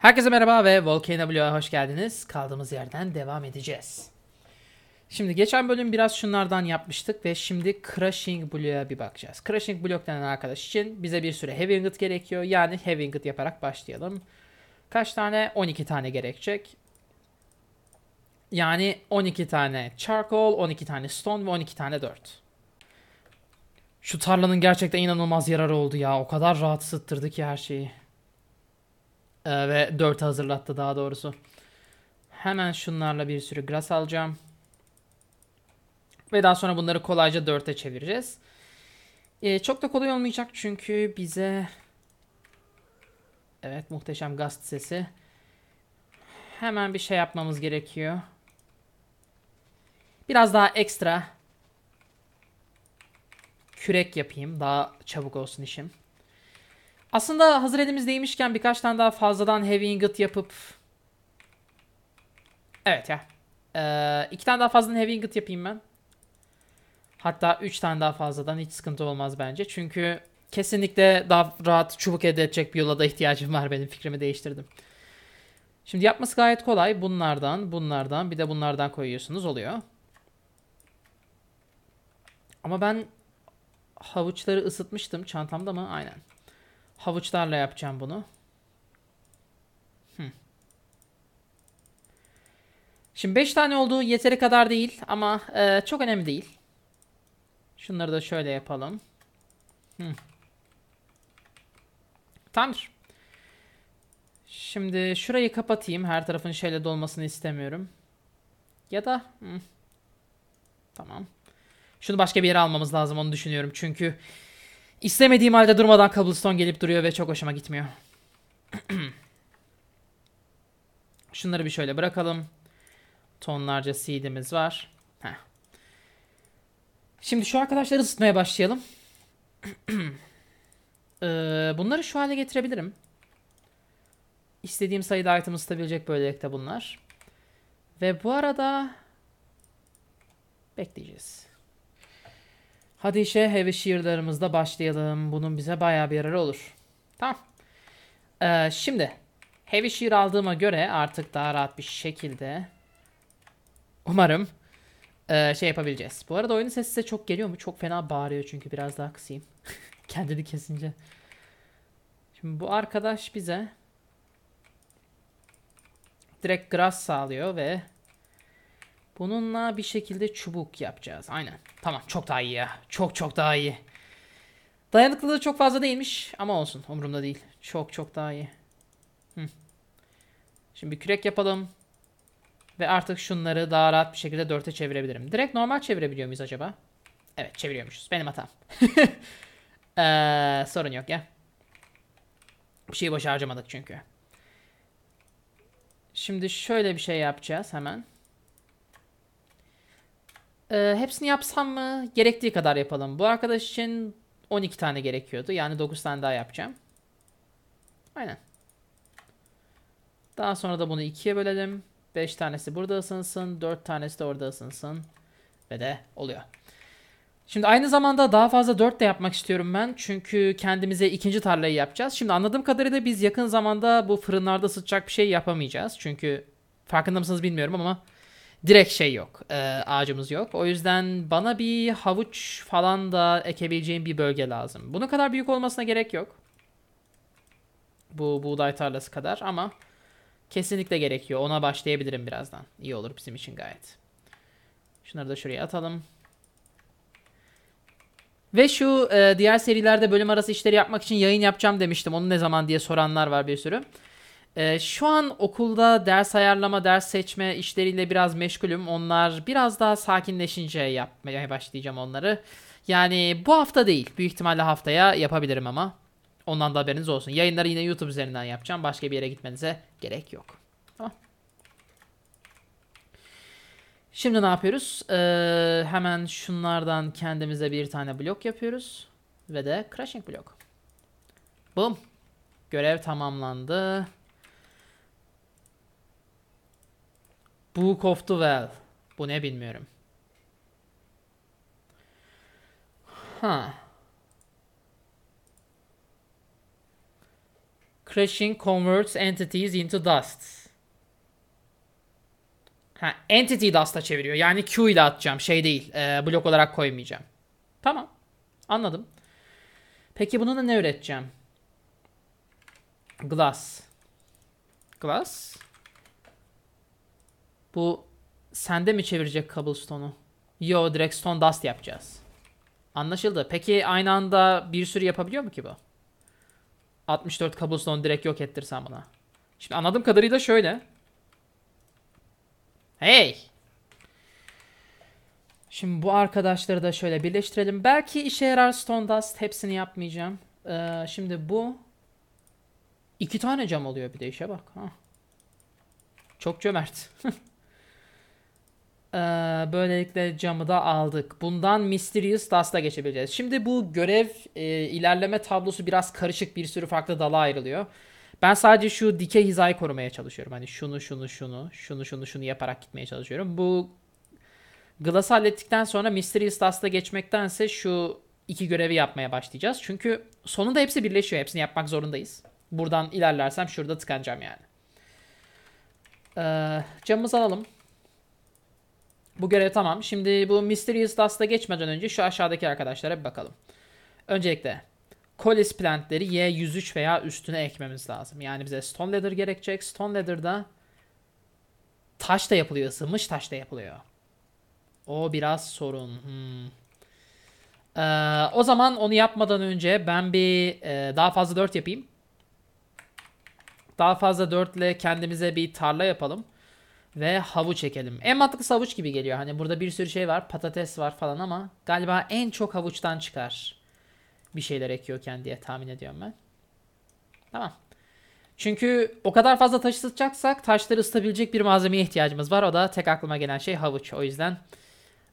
Herkese merhaba ve Volcano Blue'a hoş geldiniz. Kaldığımız yerden devam edeceğiz. Şimdi geçen bölüm biraz şunlardan yapmıştık ve şimdi Crashing Blue'a bir bakacağız. Crashing Blue denen arkadaş için bize bir süre Heavy Ingot gerekiyor. Yani Heavy Ingot yaparak başlayalım. Kaç tane? 12 tane gerekecek. Yani 12 tane charcoal, 12 tane stone ve 12 tane dirt. Şu tarlanın gerçekten inanılmaz yararı oldu ya. O kadar rahat ısıttırdı ki her şeyi. Ee, ve 4 hazırlattı daha doğrusu. Hemen şunlarla bir sürü grass alacağım. Ve daha sonra bunları kolayca 4'e çevireceğiz. Ee, çok da kolay olmayacak çünkü bize... Evet muhteşem gast sesi. Hemen bir şey yapmamız gerekiyor. Biraz daha ekstra kürek yapayım. Daha çabuk olsun işim. Aslında hazır elimizdeymişken birkaç tane daha fazladan heavy ingot yapıp... Evet ya. Ee, iki tane daha fazladan heavy ingot yapayım ben. Hatta üç tane daha fazladan hiç sıkıntı olmaz bence. Çünkü kesinlikle daha rahat çubuk elde edecek bir yola da ihtiyacım var benim fikrimi değiştirdim. Şimdi yapması gayet kolay. Bunlardan, bunlardan bir de bunlardan koyuyorsunuz oluyor. Ama ben havuçları ısıtmıştım çantamda mı? Aynen. Havuçlarla yapacağım bunu. Hmm. Şimdi 5 tane olduğu yeteri kadar değil ama e, çok önemli değil. Şunları da şöyle yapalım. Hmm. Tamamdır. Şimdi şurayı kapatayım. Her tarafın şeyle dolmasını istemiyorum. Ya da... Hmm. Tamam. Şunu başka bir yere almamız lazım onu düşünüyorum. Çünkü İstemediğim halde durmadan cobblestone gelip duruyor ve çok hoşuma gitmiyor. Şunları bir şöyle bırakalım. Tonlarca seedimiz var. Heh. Şimdi şu arkadaşları ısıtmaya başlayalım. ee, bunları şu hale getirebilirim. İstediğim sayıda item ısıtabilecek böylelikle bunlar. Ve bu arada bekleyeceğiz. Hadi işe heavy şiirlerimizle başlayalım. Bunun bize baya bir yararı olur. Tamam. Ee, şimdi heavy şiir aldığıma göre artık daha rahat bir şekilde umarım e, şey yapabileceğiz. Bu arada oyunun sesi size çok geliyor mu? Çok fena bağırıyor çünkü biraz daha kısayım. Kendini kesince. Şimdi bu arkadaş bize direkt grass sağlıyor ve Bununla bir şekilde çubuk yapacağız. Aynen. Tamam çok daha iyi ya. Çok çok daha iyi. Dayanıklılığı çok fazla değilmiş ama olsun. Umurumda değil. Çok çok daha iyi. Hı. Şimdi bir kürek yapalım. Ve artık şunları daha rahat bir şekilde dörte çevirebilirim. Direkt normal çevirebiliyor muyuz acaba? Evet çeviriyormuşuz. Benim hatam. ee, sorun yok ya. Bir şey boş harcamadık çünkü. Şimdi şöyle bir şey yapacağız hemen. E, hepsini yapsam mı? Gerektiği kadar yapalım. Bu arkadaş için 12 tane gerekiyordu. Yani 9 tane daha yapacağım. Aynen. Daha sonra da bunu ikiye bölelim. 5 tanesi burada ısınsın. 4 tanesi de orada ısınsın. Ve de oluyor. Şimdi aynı zamanda daha fazla 4 de yapmak istiyorum ben. Çünkü kendimize ikinci tarlayı yapacağız. Şimdi anladığım kadarıyla biz yakın zamanda bu fırınlarda ısıtacak bir şey yapamayacağız. Çünkü farkında mısınız bilmiyorum ama direkt şey yok. E, ağacımız yok. O yüzden bana bir havuç falan da ekebileceğim bir bölge lazım. Bunun kadar büyük olmasına gerek yok. Bu buğday tarlası kadar ama kesinlikle gerekiyor. Ona başlayabilirim birazdan. İyi olur bizim için gayet. Şunları da şuraya atalım. Ve şu e, diğer serilerde bölüm arası işleri yapmak için yayın yapacağım demiştim. Onu ne zaman diye soranlar var bir sürü. Ee, şu an okulda ders ayarlama, ders seçme işleriyle biraz meşgulüm. Onlar biraz daha sakinleşince yapmaya başlayacağım onları. Yani bu hafta değil. Büyük ihtimalle haftaya yapabilirim ama. Ondan da haberiniz olsun. Yayınları yine YouTube üzerinden yapacağım. Başka bir yere gitmenize gerek yok. Şimdi ne yapıyoruz? Ee, hemen şunlardan kendimize bir tane blok yapıyoruz. Ve de crashing blok. Boom. Görev tamamlandı. Book of the Well. Bu ne bilmiyorum. Ha. Crashing converts entities into dust. Ha, entity dust'a çeviriyor. Yani Q ile atacağım. Şey değil. E, blok olarak koymayacağım. Tamam. Anladım. Peki bunu da ne üreteceğim? Glass. Glass. Bu sende mi çevirecek cobblestone'u? Yo direkt stone dust yapacağız. Anlaşıldı. Peki aynı anda bir sürü yapabiliyor mu ki bu? 64 cobblestone direkt yok ettirsen bana. Şimdi anladığım kadarıyla şöyle. Hey! Şimdi bu arkadaşları da şöyle birleştirelim. Belki işe yarar Stone Dust. Hepsini yapmayacağım. Ee, şimdi bu iki tane cam oluyor bir de işe bak. Ha. Çok cömert. Ee, böylelikle camı da aldık. Bundan Mysterious Dust'a geçebileceğiz. Şimdi bu görev e, ilerleme tablosu biraz karışık bir sürü farklı dala ayrılıyor. Ben sadece şu dikey hizayı korumaya çalışıyorum. Hani şunu şunu şunu şunu şunu şunu yaparak gitmeye çalışıyorum. Bu Glass'ı hallettikten sonra Mysterious Dust'a geçmektense şu iki görevi yapmaya başlayacağız. Çünkü sonunda hepsi birleşiyor. Hepsini yapmak zorundayız. Buradan ilerlersem şurada tıkanacağım yani. Ee, camımızı alalım. Bu görev tamam. Şimdi bu Mysterious Dust'a geçmeden önce şu aşağıdaki arkadaşlara bir bakalım. Öncelikle Colis plantleri Y103 veya üstüne ekmemiz lazım. Yani bize Stone Leather gerekecek. Stone Leather'da taş da yapılıyor. Isınmış taş da yapılıyor. O biraz sorun. Hmm. Ee, o zaman onu yapmadan önce ben bir e, daha fazla 4 yapayım. Daha fazla 4 ile kendimize bir tarla yapalım ve havuç ekelim. En mantıklı havuç gibi geliyor. Hani burada bir sürü şey var. Patates var falan ama galiba en çok havuçtan çıkar. Bir şeyler ekiyorken diye tahmin ediyorum ben. Tamam. Çünkü o kadar fazla taş ısıtacaksak taşları ısıtabilecek bir malzemeye ihtiyacımız var. O da tek aklıma gelen şey havuç. O yüzden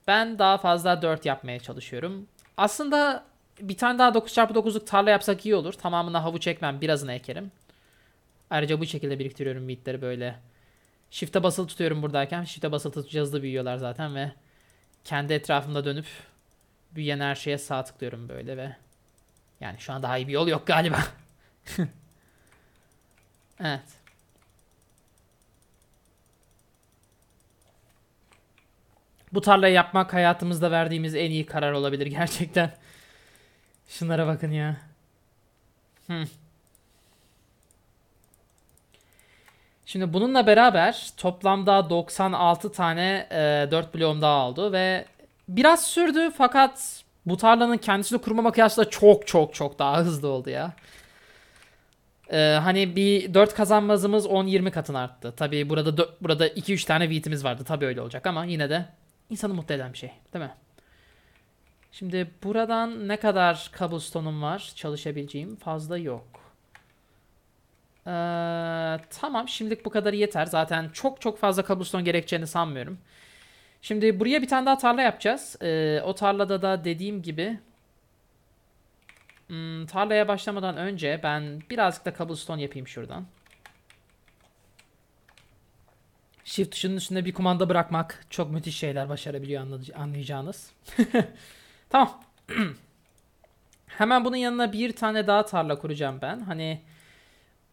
ben daha fazla 4 yapmaya çalışıyorum. Aslında bir tane daha 9x9'luk tarla yapsak iyi olur. Tamamına havuç ekmem. Birazını ekerim. Ayrıca bu şekilde biriktiriyorum meatleri böyle. Shift'e basılı tutuyorum buradayken. Shift'e basılı tutunca hızlı büyüyorlar zaten ve kendi etrafımda dönüp büyüyen her şeye sağ tıklıyorum böyle ve yani şu an daha iyi bir yol yok galiba. evet. Bu tarlayı yapmak hayatımızda verdiğimiz en iyi karar olabilir gerçekten. Şunlara bakın ya. Hmm. Şimdi bununla beraber toplamda 96 tane e, 4 bloğum daha aldı ve biraz sürdü fakat bu tarlanın kendisini kurmama kıyasla çok çok çok daha hızlı oldu ya. Ee, hani bir 4 kazanmazımız 10-20 katına arttı. tabii burada 4, burada 2-3 tane vitimiz vardı. tabii öyle olacak ama yine de insanı mutlu eden bir şey değil mi? Şimdi buradan ne kadar cobblestone'um var çalışabileceğim fazla yok. Ee, tamam şimdilik bu kadar yeter. Zaten çok çok fazla kabuston gerekeceğini sanmıyorum. Şimdi buraya bir tane daha tarla yapacağız. Ee, o tarlada da dediğim gibi hmm, tarlaya başlamadan önce ben birazcık da kabuston yapayım şuradan. Shift tuşunun üstünde bir kumanda bırakmak çok müthiş şeyler başarabiliyor anlayacağınız. tamam. Hemen bunun yanına bir tane daha tarla kuracağım ben. Hani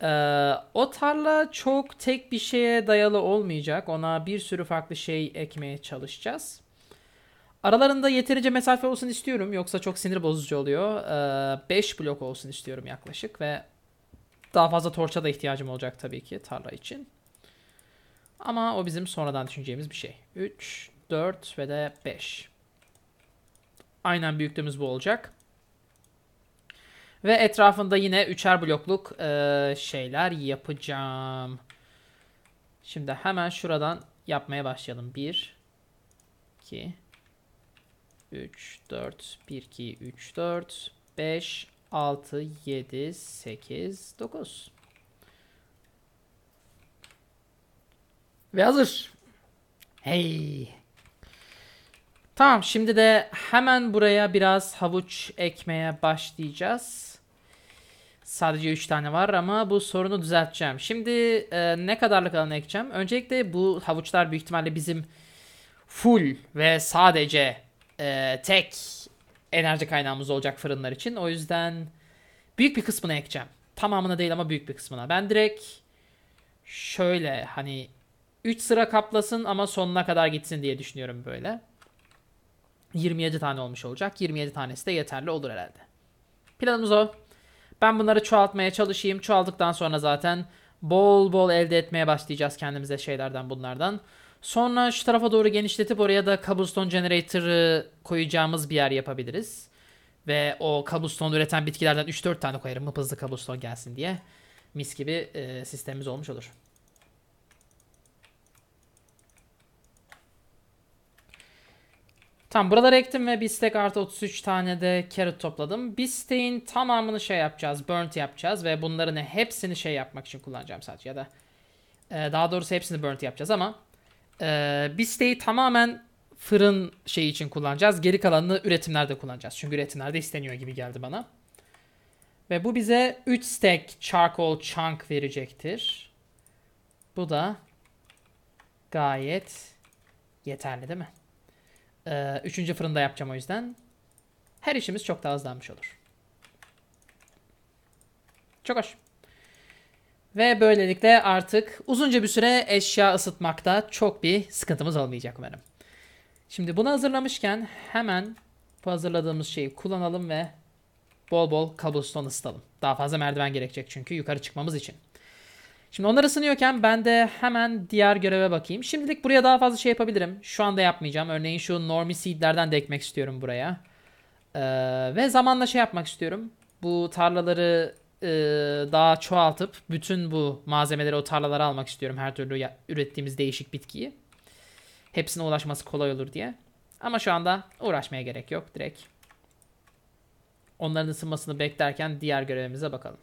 ee, o tarla çok tek bir şeye dayalı olmayacak. Ona bir sürü farklı şey ekmeye çalışacağız. Aralarında yeterince mesafe olsun istiyorum. Yoksa çok sinir bozucu oluyor. 5 ee, blok olsun istiyorum yaklaşık ve daha fazla torça da ihtiyacım olacak tabii ki tarla için. Ama o bizim sonradan düşüneceğimiz bir şey. 3, 4 ve de 5. Aynen büyüklüğümüz bu olacak. Ve etrafında yine üçer blokluk e, şeyler yapacağım. Şimdi hemen şuradan yapmaya başlayalım. 1, 2, 3, 4, 1, 2, 3, 4, 5, 6, 7, 8, 9. Ve hazır. Hey. Tamam şimdi de hemen buraya biraz havuç ekmeye başlayacağız. Sadece 3 tane var ama bu sorunu düzelteceğim. Şimdi e, ne kadarlık alanı ekeceğim? Öncelikle bu havuçlar büyük ihtimalle bizim full ve sadece e, tek enerji kaynağımız olacak fırınlar için. O yüzden büyük bir kısmını ekeceğim. Tamamına değil ama büyük bir kısmına. Ben direkt şöyle hani 3 sıra kaplasın ama sonuna kadar gitsin diye düşünüyorum böyle. 27 tane olmuş olacak. 27 tanesi de yeterli olur herhalde. Planımız o. Ben bunları çoğaltmaya çalışayım. Çoğaldıktan sonra zaten bol bol elde etmeye başlayacağız kendimize şeylerden bunlardan. Sonra şu tarafa doğru genişletip oraya da cobblestone generator'ı koyacağımız bir yer yapabiliriz. Ve o cobblestone üreten bitkilerden 3-4 tane koyarım hızlı cobblestone gelsin diye. Mis gibi e, sistemimiz olmuş olur. Tamam buraları ektim ve bir stack artı 33 tane de carrot topladım. Bir stack'in tamamını şey yapacağız. Burnt yapacağız ve bunların hepsini şey yapmak için kullanacağım sadece ya da e, daha doğrusu hepsini burnt yapacağız ama e, bir stack'i tamamen fırın şeyi için kullanacağız. Geri kalanını üretimlerde kullanacağız. Çünkü üretimlerde isteniyor gibi geldi bana. Ve bu bize 3 stack charcoal chunk verecektir. Bu da gayet yeterli değil mi? Ee, üçüncü fırında yapacağım o yüzden. Her işimiz çok daha hızlanmış olur. Çok hoş. Ve böylelikle artık uzunca bir süre eşya ısıtmakta çok bir sıkıntımız olmayacak umarım. Şimdi bunu hazırlamışken hemen bu hazırladığımız şeyi kullanalım ve bol bol cobblestone ısıtalım. Daha fazla merdiven gerekecek çünkü yukarı çıkmamız için. Şimdi onlar ısınıyorken ben de hemen diğer göreve bakayım. Şimdilik buraya daha fazla şey yapabilirim. Şu anda yapmayacağım. Örneğin şu normie seedlerden de ekmek istiyorum buraya. Ee, ve zamanla şey yapmak istiyorum. Bu tarlaları e, daha çoğaltıp bütün bu malzemeleri o tarlalara almak istiyorum. Her türlü ya, ürettiğimiz değişik bitkiyi. Hepsine ulaşması kolay olur diye. Ama şu anda uğraşmaya gerek yok. Direkt onların ısınmasını beklerken diğer görevimize bakalım.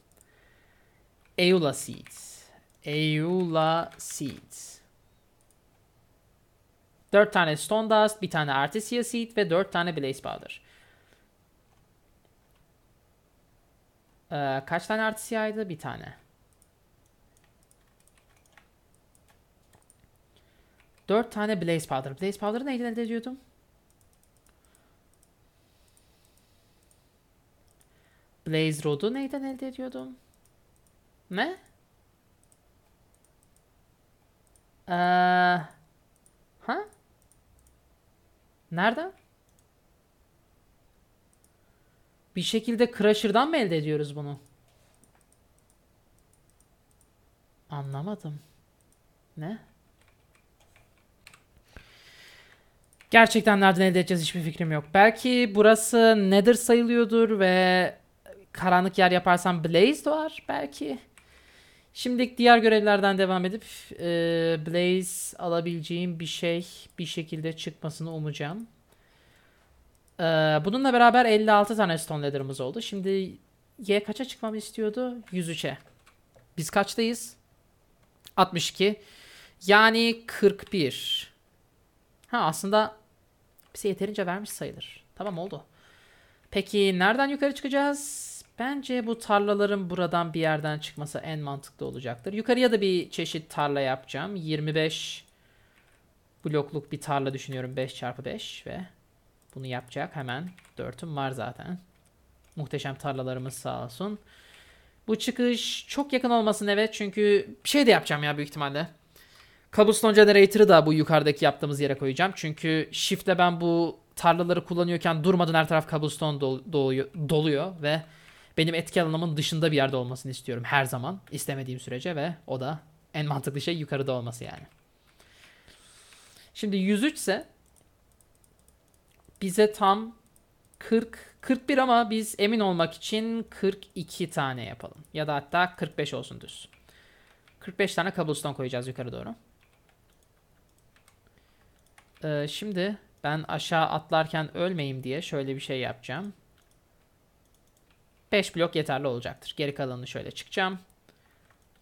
Eula Seeds. Eula Seeds. 4 tane Stone Dust, bir tane Artesia Seed ve 4 tane Blaze Powder. Ee, kaç tane Artesia'ydı? Bir tane. 4 tane Blaze Powder. Blaze Powder'ı neyden elde ediyordum? Blaze Rod'u neyden elde ediyordum? Ne? Ee, ha? Nereden? Bir şekilde Crusher'dan mı elde ediyoruz bunu? Anlamadım. Ne? Gerçekten nereden elde edeceğiz hiçbir fikrim yok. Belki burası Nether sayılıyordur ve karanlık yer yaparsam Blaze doğar belki. Şimdi diğer görevlerden devam edip e, Blaze alabileceğim bir şey bir şekilde çıkmasını umacağım. E, bununla beraber 56 tane Stone Leather'ımız oldu. Şimdi Y kaça çıkmamı istiyordu? 103'e. Biz kaçtayız? 62. Yani 41. Ha aslında bize yeterince vermiş sayılır. Tamam oldu. Peki nereden yukarı çıkacağız? Bence bu tarlaların buradan bir yerden çıkması en mantıklı olacaktır. Yukarıya da bir çeşit tarla yapacağım. 25 blokluk bir tarla düşünüyorum 5 çarpı 5 ve bunu yapacak hemen 4'üm var zaten. Muhteşem tarlalarımız sağ olsun. Bu çıkış çok yakın olmasın evet çünkü bir şey de yapacağım ya büyük ihtimalle. Cobblestone Generator'ı da bu yukarıdaki yaptığımız yere koyacağım. Çünkü shiftle ben bu tarlaları kullanıyorken durmadan her taraf cobblestone doluyor, doluyor ve benim etki alanımın dışında bir yerde olmasını istiyorum her zaman istemediğim sürece ve o da en mantıklı şey yukarıda olması yani. Şimdi 103 ise bize tam 40 41 ama biz emin olmak için 42 tane yapalım. Ya da hatta 45 olsun düz. 45 tane cobblestone koyacağız yukarı doğru. Ee, şimdi ben aşağı atlarken ölmeyeyim diye şöyle bir şey yapacağım. 5 blok yeterli olacaktır. Geri kalanını şöyle çıkacağım.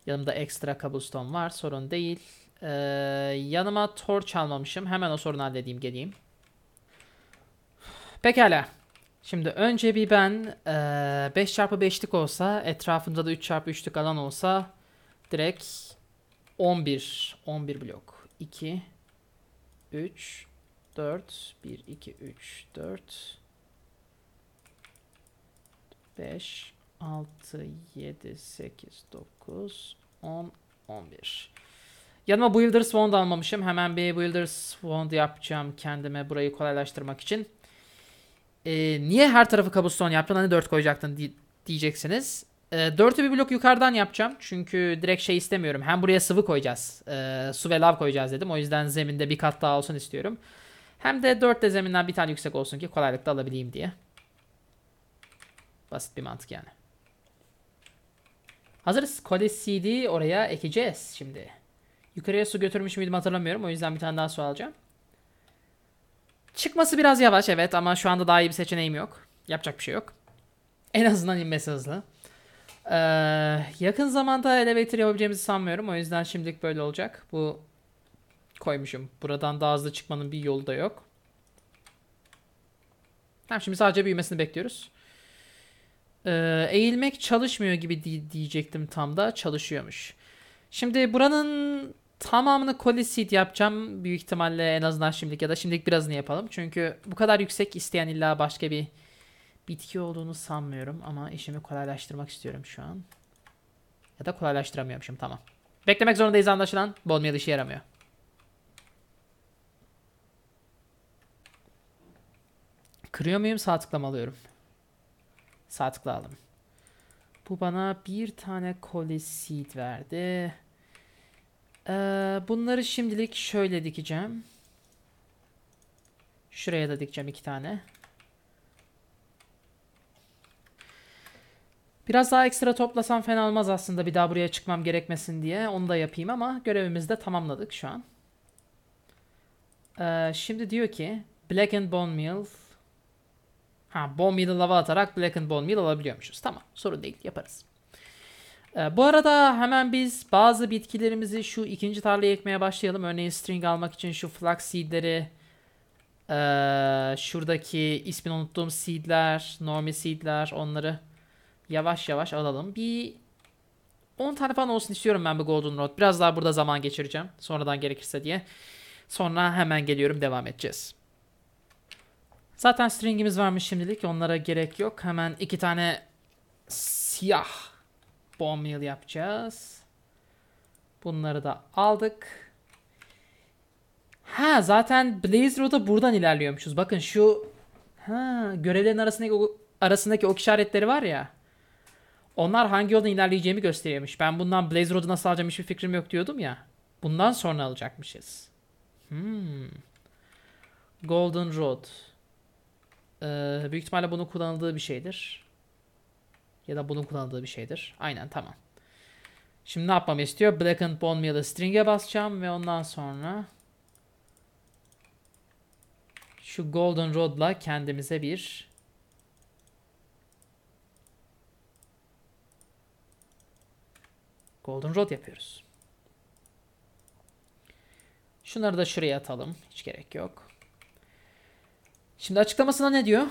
Yanımda ekstra cobblestone var. Sorun değil. Ee, yanıma torch almamışım. Hemen o sorunu halledeyim geleyim. Pekala. Şimdi önce bir ben ee, 5x5'lik olsa etrafında da 3x3'lük alan olsa direkt 11 11 blok 2 3 4 1 2 3 4 5, 6, 7, 8, 9, 10, 11. Yanıma Builders Wand almamışım. Hemen bir Builders Wand yapacağım kendime burayı kolaylaştırmak için. Ee, niye her tarafı kabuston yaptın? Hani 4 koyacaktın diyeceksiniz. Ee, 4'ü bir blok yukarıdan yapacağım. Çünkü direkt şey istemiyorum. Hem buraya sıvı koyacağız. Ee, su ve lav koyacağız dedim. O yüzden zeminde bir kat daha olsun istiyorum. Hem de 4 de zeminden bir tane yüksek olsun ki kolaylıkla alabileyim diye. Basit bir mantık yani. Hazırız. Kode CD oraya ekeceğiz şimdi. Yukarıya su götürmüş müydüm hatırlamıyorum. O yüzden bir tane daha su alacağım. Çıkması biraz yavaş evet ama şu anda daha iyi bir seçeneğim yok. Yapacak bir şey yok. En azından inmesi hızlı. Ee, yakın zamanda elevator yapabileceğimizi sanmıyorum. O yüzden şimdilik böyle olacak. Bu koymuşum. Buradan daha hızlı çıkmanın bir yolu da yok. Tamam şimdi sadece büyümesini bekliyoruz. Ee, eğilmek çalışmıyor gibi di- diyecektim tam da çalışıyormuş. Şimdi buranın tamamını coliseed yapacağım büyük ihtimalle en azından şimdilik ya da şimdilik birazını yapalım. Çünkü bu kadar yüksek isteyen illa başka bir bitki olduğunu sanmıyorum ama işimi kolaylaştırmak istiyorum şu an. Ya da kolaylaştıramıyormuşum tamam. Beklemek zorundayız anlaşılan. Bol meal işe yaramıyor. Kırıyor muyum? Sağ tıklama alıyorum. Satıkla Satklayalım. Bu bana bir tane kole seed verdi. Ee, bunları şimdilik şöyle dikeceğim. Şuraya da dikeceğim iki tane. Biraz daha ekstra toplasam fena olmaz aslında bir daha buraya çıkmam gerekmesin diye. Onu da yapayım ama görevimizi de tamamladık şu an. Ee, şimdi diyor ki Black and Bone Meal Ha, Bone Meal lava atarak Blackened Bone Meal alabiliyormuşuz. Tamam sorun değil yaparız. Ee, bu arada hemen biz bazı bitkilerimizi şu ikinci tarlaya ekmeye başlayalım. Örneğin string almak için şu flax seedleri, ee, şuradaki ismini unuttuğum seedler, normal seedler onları yavaş yavaş alalım. Bir 10 tane falan olsun istiyorum ben bu Golden Rod. Biraz daha burada zaman geçireceğim. Sonradan gerekirse diye. Sonra hemen geliyorum devam edeceğiz. Zaten stringimiz varmış şimdilik. Onlara gerek yok. Hemen iki tane siyah bomb meal yapacağız. Bunları da aldık. Ha zaten Blaze Road'a buradan ilerliyormuşuz. Bakın şu ha, görevlerin arasındaki o, arasındaki ok işaretleri var ya. Onlar hangi yoldan ilerleyeceğimi gösteriyormuş. Ben bundan Blaze Road'u nasıl alacağım hiçbir fikrim yok diyordum ya. Bundan sonra alacakmışız. Hmm. Golden Road. Ee, büyük ihtimalle bunun kullanıldığı bir şeydir. Ya da bunun kullanıldığı bir şeydir. Aynen tamam. Şimdi ne yapmamı istiyor? Black and Bone ya da String'e basacağım ve ondan sonra şu Golden Rod'la kendimize bir Golden Rod yapıyoruz. Şunları da şuraya atalım. Hiç gerek yok. Şimdi açıklamasında ne diyor?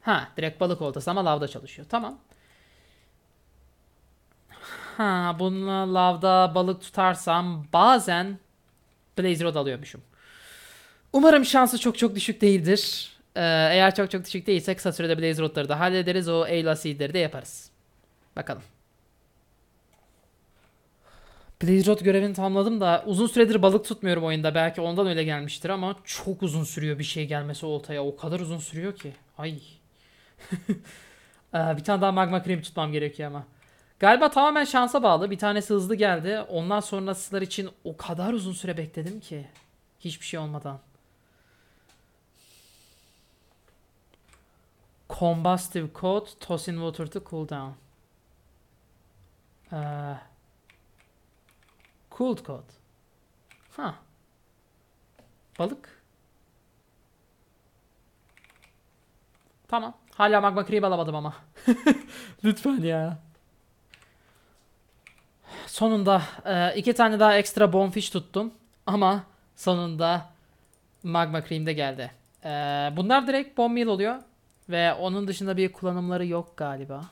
Ha direkt balık oltası ama lavda çalışıyor. Tamam. Ha bununla lavda balık tutarsam bazen Blaze Rod alıyormuşum. Umarım şansı çok çok düşük değildir. Ee, eğer çok çok düşük değilse kısa sürede Blaze Rod'ları da hallederiz. O Ayla Seed'leri de yaparız. Bakalım. Blizzard görevini tamamladım da uzun süredir balık tutmuyorum oyunda. Belki ondan öyle gelmiştir ama çok uzun sürüyor bir şey gelmesi oltaya. O kadar uzun sürüyor ki. Ay. Ee, bir tane daha magma kremi tutmam gerekiyor ama. Galiba tamamen şansa bağlı. Bir tanesi hızlı geldi. Ondan sonrasılar için o kadar uzun süre bekledim ki. Hiçbir şey olmadan. Combustive coat, toss in water to cool down. Eee... Cold cod. Ha. Balık. Tamam. Hala magma cream alamadım ama. Lütfen ya. Sonunda e, iki tane daha ekstra bonfish tuttum. Ama sonunda magma cream de geldi. E, bunlar direkt bon meal oluyor. Ve onun dışında bir kullanımları yok galiba.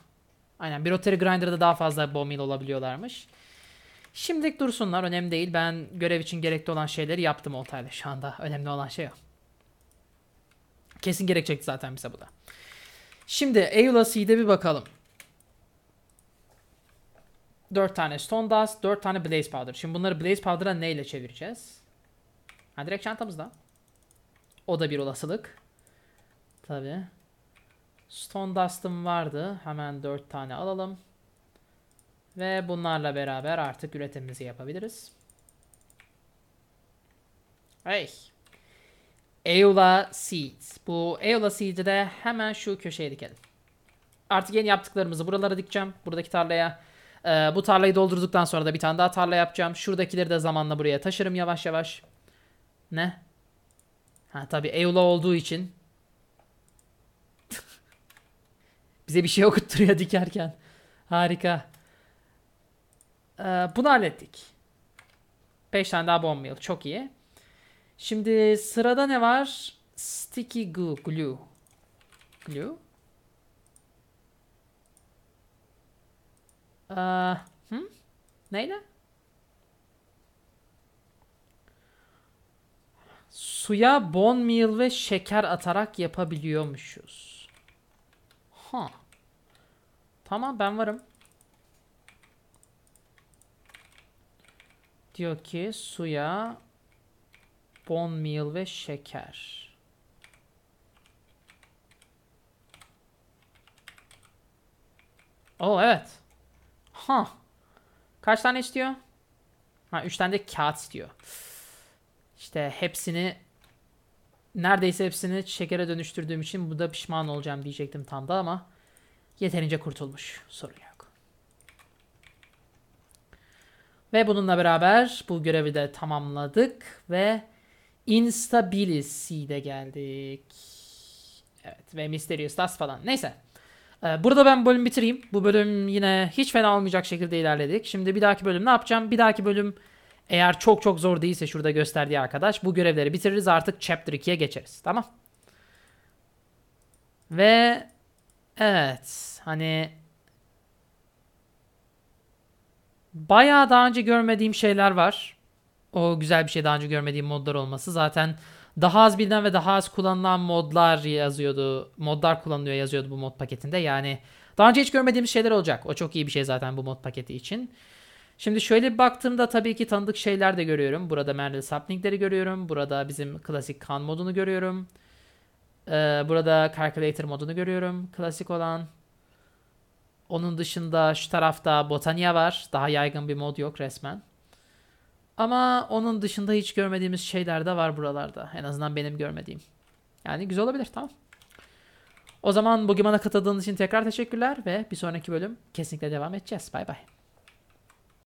Aynen bir rotary grinder'da daha fazla bon meal olabiliyorlarmış. Şimdilik dursunlar önemli değil. Ben görev için gerekli olan şeyleri yaptım oltayla şu anda. Önemli olan şey o. Kesin gerekecekti zaten bize bu da. Şimdi Eula Seed'e bir bakalım. 4 tane Stone Dust, 4 tane Blaze Powder. Şimdi bunları Blaze Powder'a neyle çevireceğiz? Ha direkt çantamızda. O da bir olasılık. Tabi. Stone Dust'ım vardı. Hemen 4 tane alalım. Ve bunlarla beraber artık üretimimizi yapabiliriz. Hey. Eula Seeds. Bu Eula Seeds'i de hemen şu köşeye dikelim. Artık yeni yaptıklarımızı buralara dikeceğim. Buradaki tarlaya. Ee, bu tarlayı doldurduktan sonra da bir tane daha tarla yapacağım. Şuradakileri de zamanla buraya taşırım yavaş yavaş. Ne? Ha tabii Eula olduğu için. Bize bir şey okutturuyor dikerken. Harika. Ee, bunu hallettik. 5 tane daha bomb meal. Çok iyi. Şimdi sırada ne var? Sticky glue. Glue. glue. Ee, hı? Neyle? Suya bon meal ve şeker atarak yapabiliyormuşuz. Ha. Tamam ben varım. diyor ki suya bon meal ve şeker. Oh evet. Ha. Huh. Kaç tane istiyor? Ha 3 tane de kağıt istiyor. İşte hepsini neredeyse hepsini şekere dönüştürdüğüm için bu da pişman olacağım diyecektim tam da ama yeterince kurtulmuş soruya. Ve bununla beraber bu görevi de tamamladık ve Instability'de geldik. Evet ve Mysterious Dust falan. Neyse. Ee, burada ben bölüm bitireyim. Bu bölüm yine hiç fena olmayacak şekilde ilerledik. Şimdi bir dahaki bölüm ne yapacağım? Bir dahaki bölüm eğer çok çok zor değilse şurada gösterdiği arkadaş bu görevleri bitiririz artık chapter 2'ye geçeriz. Tamam. Ve evet hani Bayağı daha önce görmediğim şeyler var. O güzel bir şey daha önce görmediğim modlar olması. Zaten daha az bilinen ve daha az kullanılan modlar yazıyordu. Modlar kullanılıyor yazıyordu bu mod paketinde. Yani daha önce hiç görmediğimiz şeyler olacak. O çok iyi bir şey zaten bu mod paketi için. Şimdi şöyle bir baktığımda tabii ki tanıdık şeyler de görüyorum. Burada Merrill Saplink'leri görüyorum. Burada bizim klasik kan modunu görüyorum. Ee, burada Calculator modunu görüyorum. Klasik olan. Onun dışında şu tarafta Botania var. Daha yaygın bir mod yok resmen. Ama onun dışında hiç görmediğimiz şeyler de var buralarda. En azından benim görmediğim. Yani güzel olabilir tamam. O zaman bugün bana katıldığınız için tekrar teşekkürler ve bir sonraki bölüm kesinlikle devam edeceğiz. Bay bay.